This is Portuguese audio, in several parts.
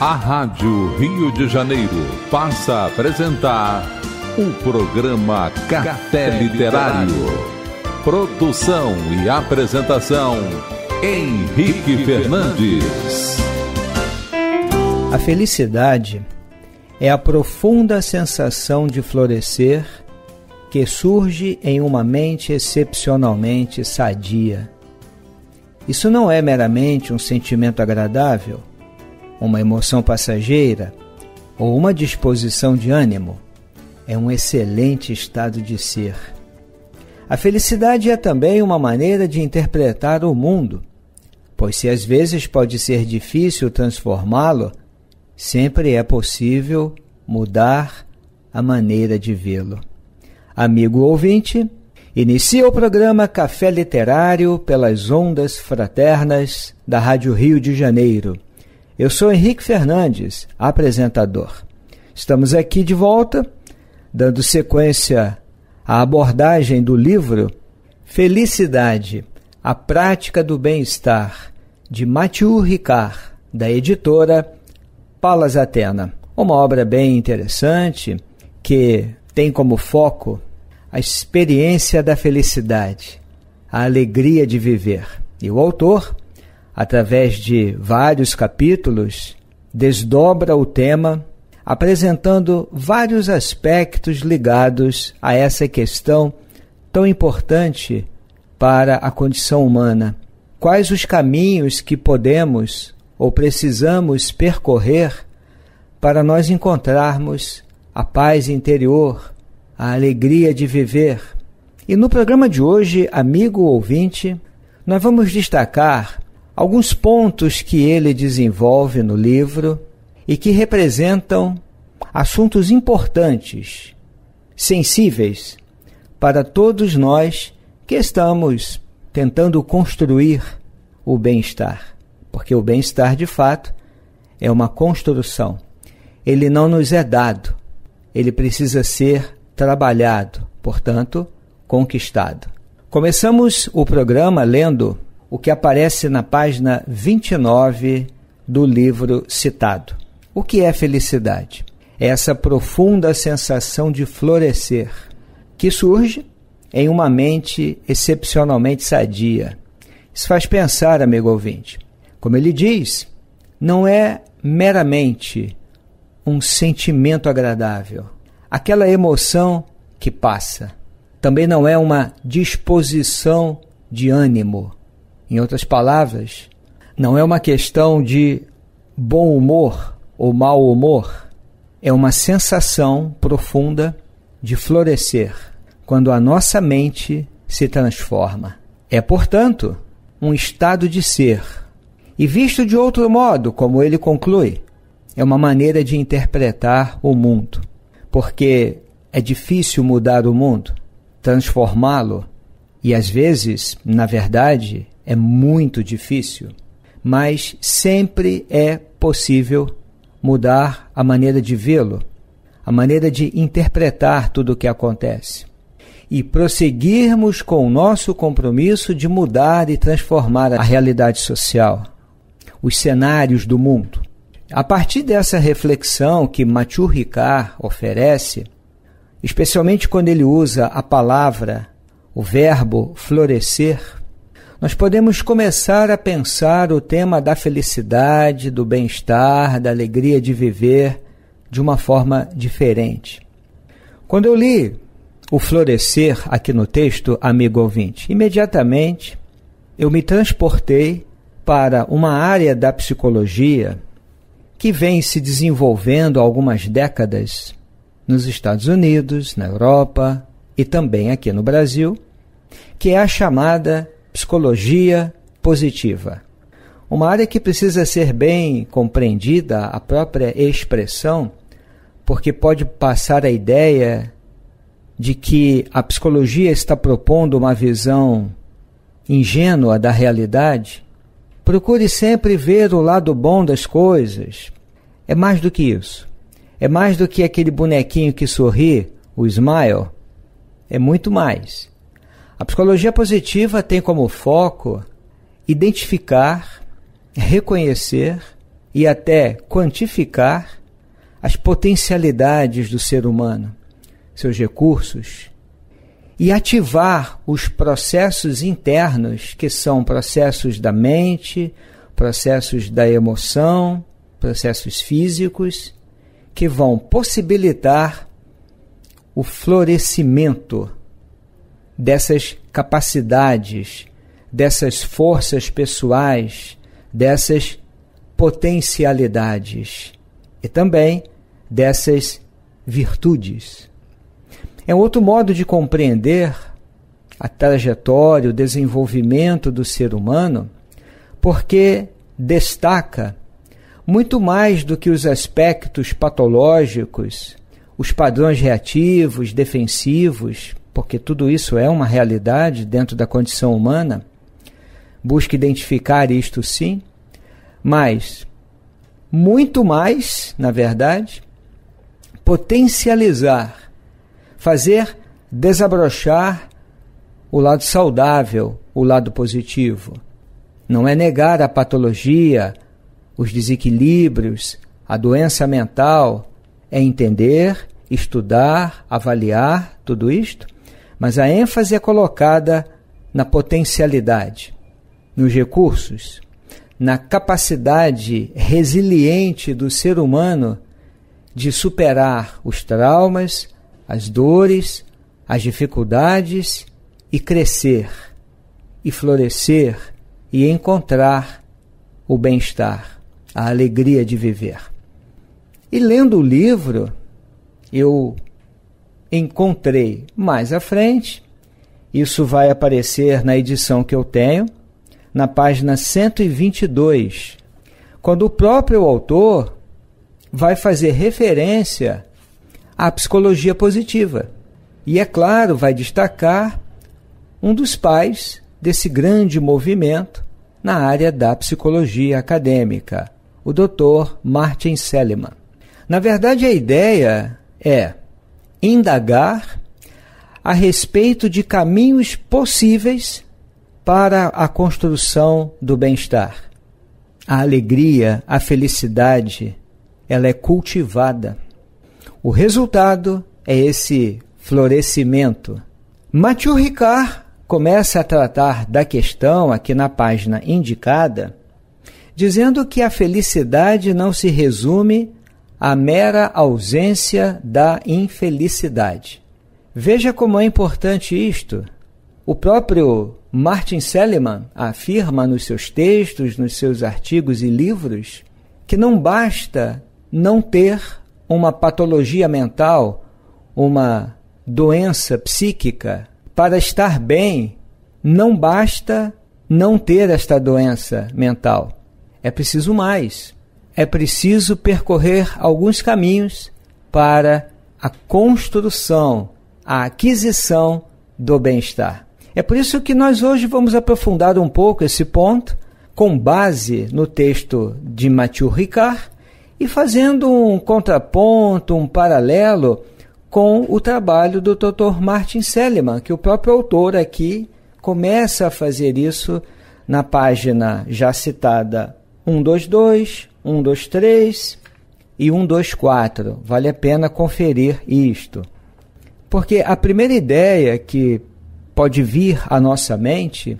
A Rádio Rio de Janeiro passa a apresentar o programa Café Literário. Produção e apresentação Henrique Fernandes. A felicidade é a profunda sensação de florescer que surge em uma mente excepcionalmente sadia. Isso não é meramente um sentimento agradável uma emoção passageira ou uma disposição de ânimo, é um excelente estado de ser. A felicidade é também uma maneira de interpretar o mundo, pois se às vezes pode ser difícil transformá-lo, sempre é possível mudar a maneira de vê-lo. Amigo ouvinte, inicia o programa Café Literário pelas ondas fraternas da Rádio Rio de Janeiro eu sou Henrique Fernandes, apresentador. Estamos aqui de volta, dando sequência à abordagem do livro Felicidade, a prática do bem-estar, de Mathieu Ricard, da editora Palas Atena. Uma obra bem interessante que tem como foco a experiência da felicidade, a alegria de viver. E o autor através de vários capítulos, desdobra o tema, apresentando vários aspectos ligados a essa questão tão importante para a condição humana. Quais os caminhos que podemos ou precisamos percorrer para nós encontrarmos a paz interior, a alegria de viver? E no programa de hoje, amigo ouvinte, nós vamos destacar alguns pontos que ele desenvolve no livro e que representam assuntos importantes, sensíveis para todos nós que estamos tentando construir o bem-estar. Porque o bem-estar, de fato, é uma construção. Ele não nos é dado, ele precisa ser trabalhado, portanto, conquistado. Começamos o programa lendo o que aparece na página 29 do livro citado. O que é felicidade? É essa profunda sensação de florescer que surge em uma mente excepcionalmente sadia. Isso faz pensar, amigo ouvinte. Como ele diz, não é meramente um sentimento agradável. Aquela emoção que passa também não é uma disposição de ânimo em outras palavras, não é uma questão de bom humor ou mau humor, é uma sensação profunda de florescer quando a nossa mente se transforma. É, portanto, um estado de ser. E visto de outro modo, como ele conclui, é uma maneira de interpretar o mundo, porque é difícil mudar o mundo, transformá-lo, e às vezes, na verdade, é muito difícil, mas sempre é possível mudar a maneira de vê-lo, a maneira de interpretar tudo o que acontece e prosseguirmos com o nosso compromisso de mudar e transformar a realidade social, os cenários do mundo. A partir dessa reflexão que Mathieu Ricard oferece, especialmente quando ele usa a palavra, o verbo florescer, nós podemos começar a pensar o tema da felicidade, do bem-estar, da alegria de viver de uma forma diferente. Quando eu li o florescer aqui no texto, amigo ouvinte, imediatamente eu me transportei para uma área da psicologia que vem se desenvolvendo há algumas décadas nos Estados Unidos, na Europa e também aqui no Brasil, que é a chamada psicologia positiva. Uma área que precisa ser bem compreendida, a própria expressão, porque pode passar a ideia de que a psicologia está propondo uma visão ingênua da realidade. Procure sempre ver o lado bom das coisas. É mais do que isso. É mais do que aquele bonequinho que sorri, o smile. É muito mais. A psicologia positiva tem como foco identificar, reconhecer e até quantificar as potencialidades do ser humano, seus recursos, e ativar os processos internos, que são processos da mente, processos da emoção, processos físicos, que vão possibilitar o florescimento dessas capacidades, dessas forças pessoais, dessas potencialidades e também dessas virtudes. É um outro modo de compreender a trajetória, o desenvolvimento do ser humano, porque destaca muito mais do que os aspectos patológicos, os padrões reativos, defensivos, porque tudo isso é uma realidade dentro da condição humana, busca identificar isto sim, mas muito mais, na verdade, potencializar, fazer desabrochar o lado saudável, o lado positivo. Não é negar a patologia, os desequilíbrios, a doença mental, é entender, estudar, avaliar tudo isto mas a ênfase é colocada na potencialidade, nos recursos, na capacidade resiliente do ser humano de superar os traumas, as dores, as dificuldades e crescer, e florescer e encontrar o bem-estar, a alegria de viver. E lendo o livro, eu encontrei mais à frente. Isso vai aparecer na edição que eu tenho, na página 122, quando o próprio autor vai fazer referência à psicologia positiva. E, é claro, vai destacar um dos pais desse grande movimento na área da psicologia acadêmica, o Dr. Martin Seliman. Na verdade, a ideia é indagar a respeito de caminhos possíveis para a construção do bem-estar. A alegria, a felicidade, ela é cultivada. O resultado é esse florescimento. Mathieu Ricard começa a tratar da questão aqui na página indicada, dizendo que a felicidade não se resume a mera ausência da infelicidade. Veja como é importante isto. O próprio Martin Seligman afirma nos seus textos, nos seus artigos e livros, que não basta não ter uma patologia mental, uma doença psíquica, para estar bem, não basta não ter esta doença mental. É preciso mais é preciso percorrer alguns caminhos para a construção, a aquisição do bem-estar. É por isso que nós hoje vamos aprofundar um pouco esse ponto, com base no texto de Mathieu Ricard e fazendo um contraponto, um paralelo com o trabalho do Dr. Martin Seligman, que o próprio autor aqui começa a fazer isso na página já citada 122, 3 e 4. Vale a pena conferir isto. Porque a primeira ideia que pode vir à nossa mente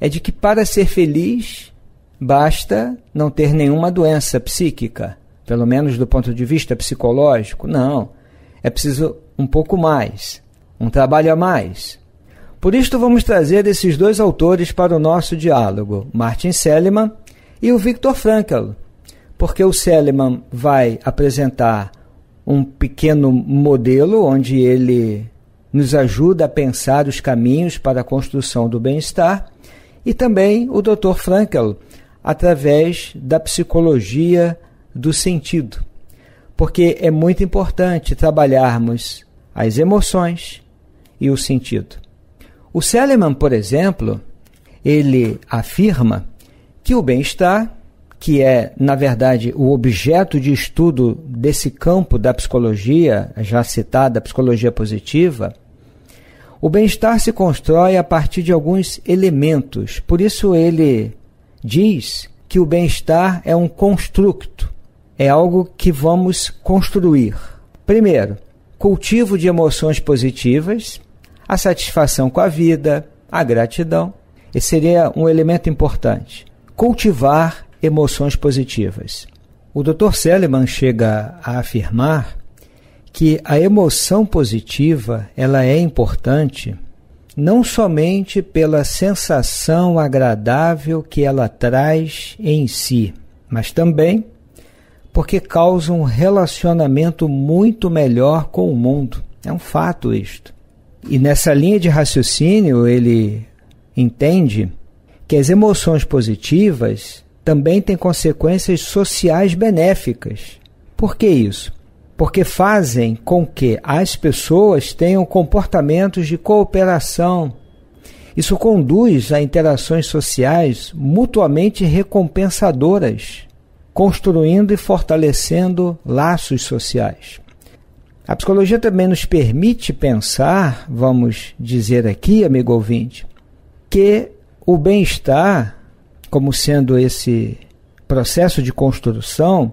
é de que para ser feliz basta não ter nenhuma doença psíquica, pelo menos do ponto de vista psicológico. Não. É preciso um pouco mais, um trabalho a mais. Por isto, vamos trazer esses dois autores para o nosso diálogo, Martin Seligman e o Viktor Frankl, porque o Seliman vai apresentar um pequeno modelo onde ele nos ajuda a pensar os caminhos para a construção do bem-estar, e também o Dr. Frankel através da psicologia do sentido. Porque é muito importante trabalharmos as emoções e o sentido. O Seliman, por exemplo, ele afirma que o bem-estar que é, na verdade, o objeto de estudo desse campo da psicologia, já citada, a psicologia positiva, o bem-estar se constrói a partir de alguns elementos. Por isso, ele diz que o bem-estar é um construto, é algo que vamos construir. Primeiro, cultivo de emoções positivas, a satisfação com a vida, a gratidão. Esse seria um elemento importante. Cultivar emoções positivas. O Dr. Seliman chega a afirmar que a emoção positiva ela é importante não somente pela sensação agradável que ela traz em si, mas também porque causa um relacionamento muito melhor com o mundo. É um fato isto. E nessa linha de raciocínio ele entende que as emoções positivas também tem consequências sociais benéficas. Por que isso? Porque fazem com que as pessoas tenham comportamentos de cooperação. Isso conduz a interações sociais mutuamente recompensadoras, construindo e fortalecendo laços sociais. A psicologia também nos permite pensar, vamos dizer aqui, amigo ouvinte, que o bem-estar como sendo esse processo de construção,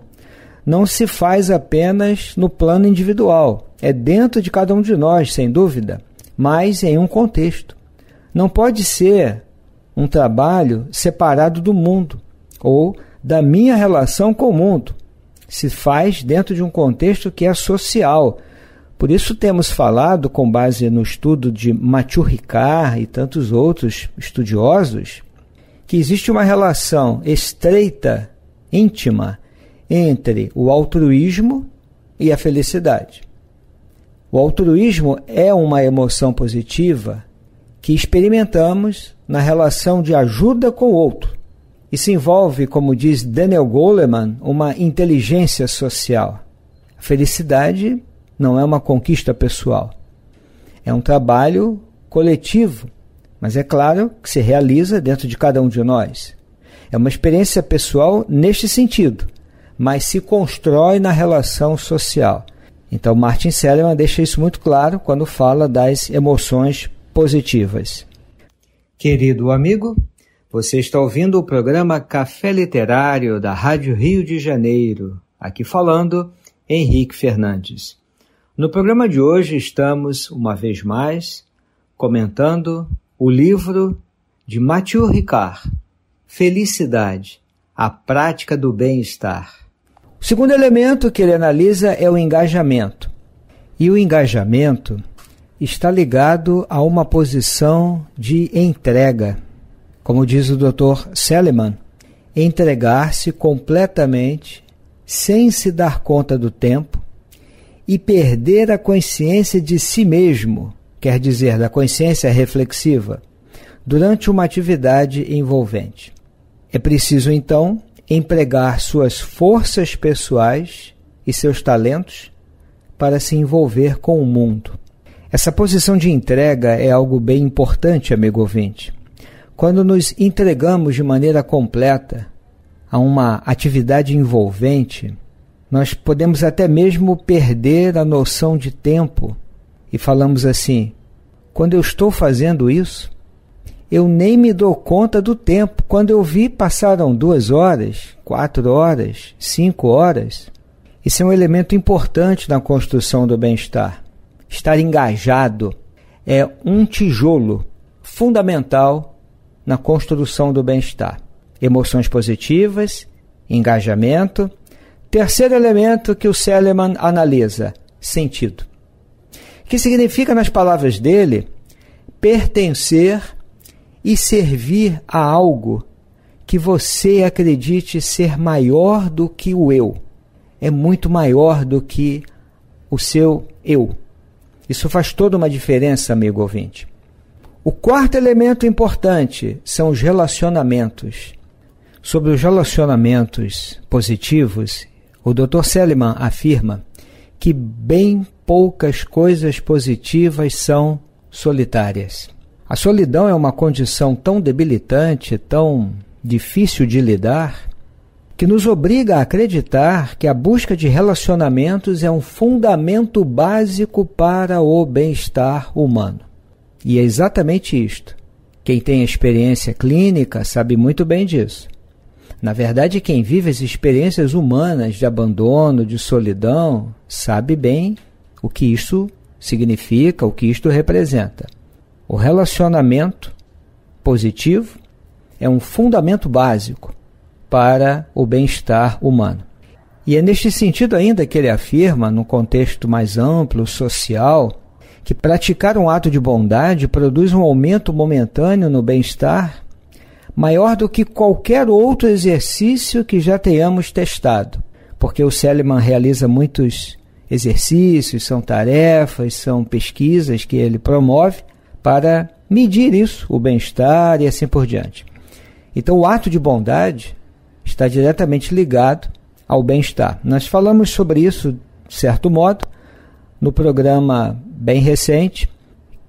não se faz apenas no plano individual, é dentro de cada um de nós, sem dúvida, mas em um contexto. Não pode ser um trabalho separado do mundo ou da minha relação com o mundo. Se faz dentro de um contexto que é social. Por isso temos falado, com base no estudo de Mathieu Ricard e tantos outros estudiosos, que existe uma relação estreita, íntima, entre o altruísmo e a felicidade. O altruísmo é uma emoção positiva que experimentamos na relação de ajuda com o outro e se envolve, como diz Daniel Goleman, uma inteligência social. A felicidade não é uma conquista pessoal, é um trabalho coletivo mas é claro que se realiza dentro de cada um de nós. É uma experiência pessoal neste sentido, mas se constrói na relação social. Então, Martin Seligman deixa isso muito claro quando fala das emoções positivas. Querido amigo, você está ouvindo o programa Café Literário da Rádio Rio de Janeiro. Aqui falando, Henrique Fernandes. No programa de hoje estamos, uma vez mais, comentando o livro de Mathieu Ricard, Felicidade, a prática do bem-estar. O segundo elemento que ele analisa é o engajamento. E o engajamento está ligado a uma posição de entrega. Como diz o Dr. Seliman, entregar-se completamente, sem se dar conta do tempo, e perder a consciência de si mesmo quer dizer, da consciência reflexiva, durante uma atividade envolvente. É preciso, então, empregar suas forças pessoais e seus talentos para se envolver com o mundo. Essa posição de entrega é algo bem importante, amigo ouvinte. Quando nos entregamos de maneira completa a uma atividade envolvente, nós podemos até mesmo perder a noção de tempo e falamos assim: quando eu estou fazendo isso, eu nem me dou conta do tempo. Quando eu vi, passaram duas horas, quatro horas, cinco horas. Isso é um elemento importante na construção do bem-estar. Estar engajado é um tijolo fundamental na construção do bem-estar. Emoções positivas, engajamento. Terceiro elemento que o Seleman analisa: sentido que significa, nas palavras dele, pertencer e servir a algo que você acredite ser maior do que o eu. É muito maior do que o seu eu. Isso faz toda uma diferença, amigo ouvinte. O quarto elemento importante são os relacionamentos. Sobre os relacionamentos positivos, o Dr. Seliman afirma que bem poucas coisas positivas são solitárias. A solidão é uma condição tão debilitante, tão difícil de lidar, que nos obriga a acreditar que a busca de relacionamentos é um fundamento básico para o bem-estar humano. E é exatamente isto. Quem tem experiência clínica sabe muito bem disso. Na verdade, quem vive as experiências humanas de abandono, de solidão, sabe bem o que isto significa, o que isto representa. O relacionamento positivo é um fundamento básico para o bem-estar humano. E é neste sentido ainda que ele afirma, no contexto mais amplo, social, que praticar um ato de bondade produz um aumento momentâneo no bem-estar maior do que qualquer outro exercício que já tenhamos testado, porque o Seliman realiza muitos exercícios, são tarefas, são pesquisas que ele promove para medir isso, o bem-estar e assim por diante. Então, o ato de bondade está diretamente ligado ao bem-estar. Nós falamos sobre isso, de certo modo, no programa bem recente,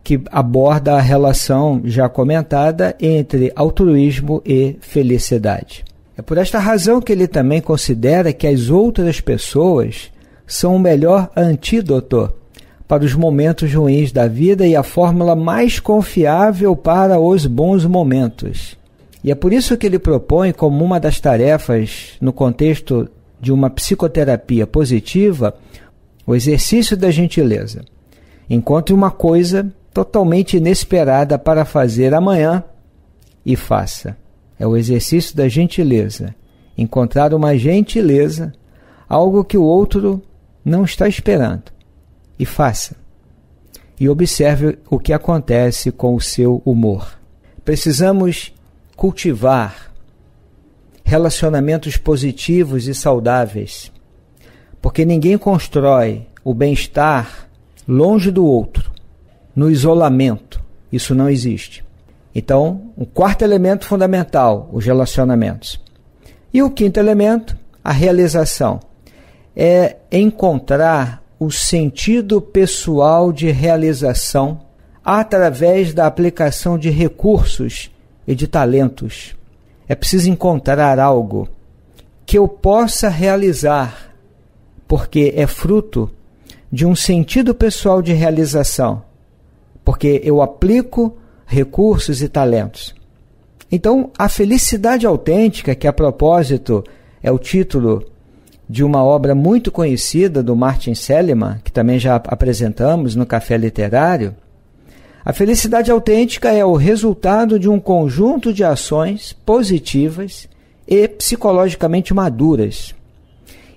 que aborda a relação já comentada entre altruísmo e felicidade. É por esta razão que ele também considera que as outras pessoas são o melhor antídoto para os momentos ruins da vida e a fórmula mais confiável para os bons momentos. E é por isso que ele propõe como uma das tarefas no contexto de uma psicoterapia positiva o exercício da gentileza. Encontre uma coisa totalmente inesperada para fazer amanhã e faça. É o exercício da gentileza. Encontrar uma gentileza, algo que o outro não está esperando. E faça. E observe o que acontece com o seu humor. Precisamos cultivar relacionamentos positivos e saudáveis, porque ninguém constrói o bem-estar longe do outro, no isolamento. Isso não existe. Então, o um quarto elemento fundamental, os relacionamentos. E o quinto elemento, a realização é encontrar o sentido pessoal de realização através da aplicação de recursos e de talentos. É preciso encontrar algo que eu possa realizar, porque é fruto de um sentido pessoal de realização, porque eu aplico recursos e talentos. Então, a felicidade autêntica, que a propósito é o título de uma obra muito conhecida do Martin Seliman, que também já apresentamos no Café Literário. A felicidade autêntica é o resultado de um conjunto de ações positivas e psicologicamente maduras.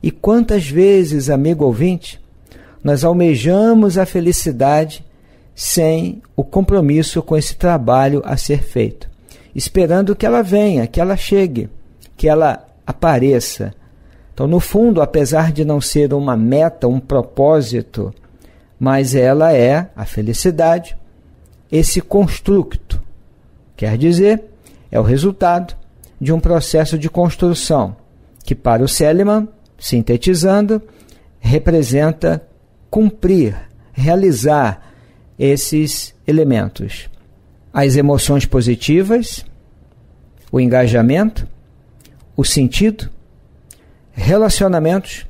E quantas vezes, amigo ouvinte, nós almejamos a felicidade sem o compromisso com esse trabalho a ser feito, esperando que ela venha, que ela chegue, que ela apareça, então, no fundo, apesar de não ser uma meta, um propósito, mas ela é a felicidade, esse construto. Quer dizer, é o resultado de um processo de construção que, para o Seliman, sintetizando, representa cumprir, realizar esses elementos: as emoções positivas, o engajamento, o sentido, relacionamentos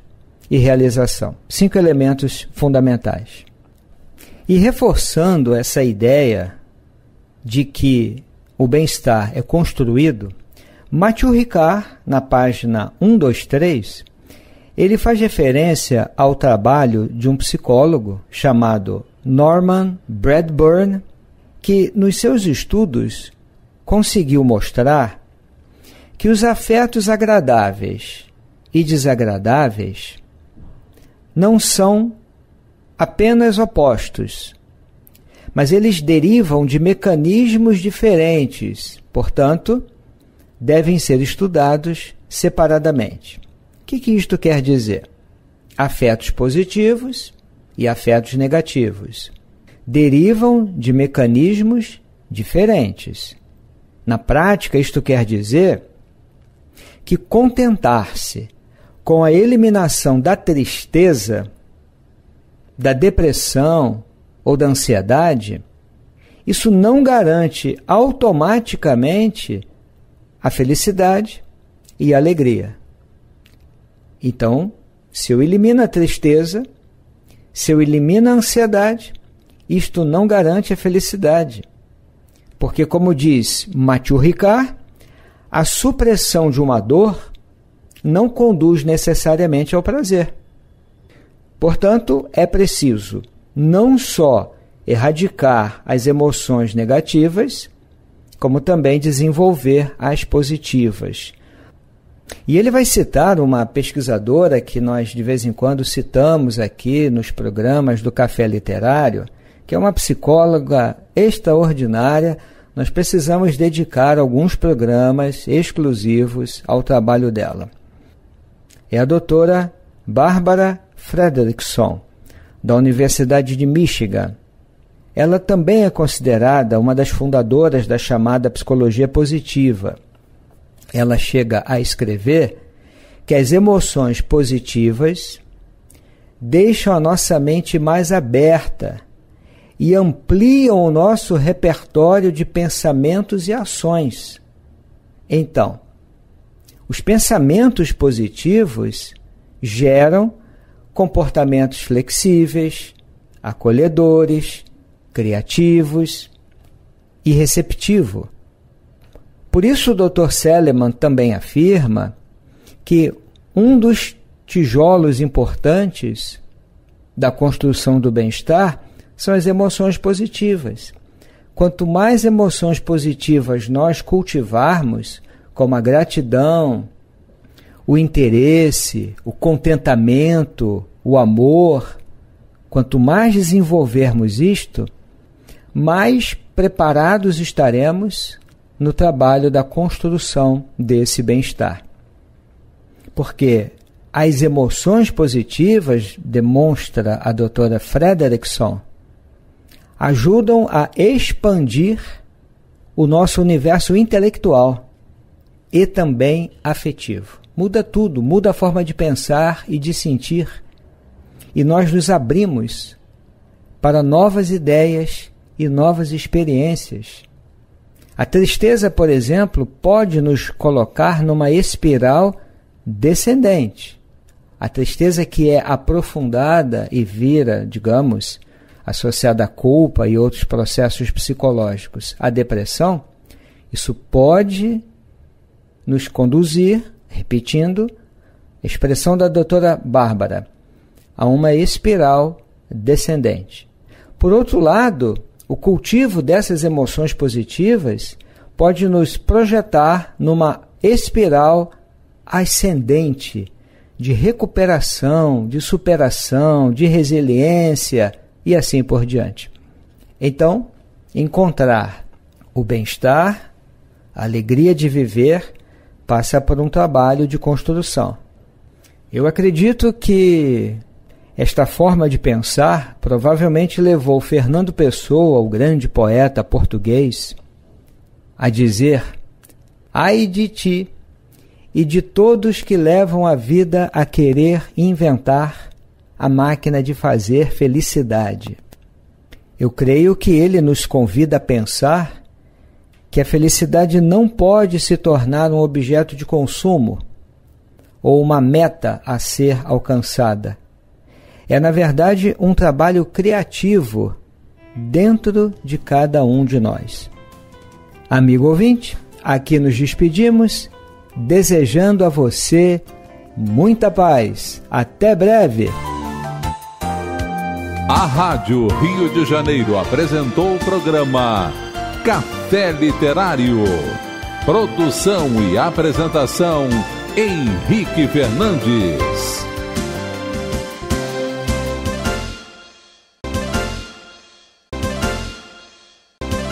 e realização. Cinco elementos fundamentais. E reforçando essa ideia de que o bem-estar é construído, Mathieu Ricard, na página 123, ele faz referência ao trabalho de um psicólogo chamado Norman Bradburn, que nos seus estudos conseguiu mostrar que os afetos agradáveis e desagradáveis não são apenas opostos, mas eles derivam de mecanismos diferentes, portanto, devem ser estudados separadamente. O que, que isto quer dizer? Afetos positivos e afetos negativos derivam de mecanismos diferentes. Na prática, isto quer dizer que contentar-se com a eliminação da tristeza, da depressão ou da ansiedade, isso não garante automaticamente a felicidade e a alegria. Então, se eu elimino a tristeza, se eu elimino a ansiedade, isto não garante a felicidade. Porque, como diz Mathieu Ricard, a supressão de uma dor não conduz necessariamente ao prazer. Portanto, é preciso não só erradicar as emoções negativas, como também desenvolver as positivas. E ele vai citar uma pesquisadora que nós de vez em quando citamos aqui nos programas do Café Literário, que é uma psicóloga extraordinária. Nós precisamos dedicar alguns programas exclusivos ao trabalho dela é a doutora Barbara Fredrickson, da Universidade de Michigan. Ela também é considerada uma das fundadoras da chamada psicologia positiva. Ela chega a escrever que as emoções positivas deixam a nossa mente mais aberta e ampliam o nosso repertório de pensamentos e ações. Então, os pensamentos positivos geram comportamentos flexíveis, acolhedores, criativos e receptivo. Por isso, o Dr. Seleman também afirma que um dos tijolos importantes da construção do bem-estar são as emoções positivas. Quanto mais emoções positivas nós cultivarmos, como a gratidão, o interesse, o contentamento, o amor. Quanto mais desenvolvermos isto, mais preparados estaremos no trabalho da construção desse bem-estar. Porque as emoções positivas, demonstra a doutora Frederickson, ajudam a expandir o nosso universo intelectual e também afetivo. Muda tudo, muda a forma de pensar e de sentir. E nós nos abrimos para novas ideias e novas experiências. A tristeza, por exemplo, pode nos colocar numa espiral descendente. A tristeza que é aprofundada e vira, digamos, associada à culpa e outros processos psicológicos, a depressão, isso pode nos conduzir, repetindo, expressão da doutora Bárbara, a uma espiral descendente. Por outro lado, o cultivo dessas emoções positivas pode nos projetar numa espiral ascendente de recuperação, de superação, de resiliência e assim por diante. Então, encontrar o bem-estar, a alegria de viver passa por um trabalho de construção. Eu acredito que esta forma de pensar provavelmente levou Fernando Pessoa, o grande poeta português, a dizer: Ai de ti e de todos que levam a vida a querer inventar a máquina de fazer felicidade. Eu creio que ele nos convida a pensar que a felicidade não pode se tornar um objeto de consumo ou uma meta a ser alcançada. É, na verdade, um trabalho criativo dentro de cada um de nós. Amigo ouvinte, aqui nos despedimos, desejando a você muita paz. Até breve! A Rádio Rio de Janeiro apresentou o programa Café Literário. Produção e apresentação Henrique Fernandes.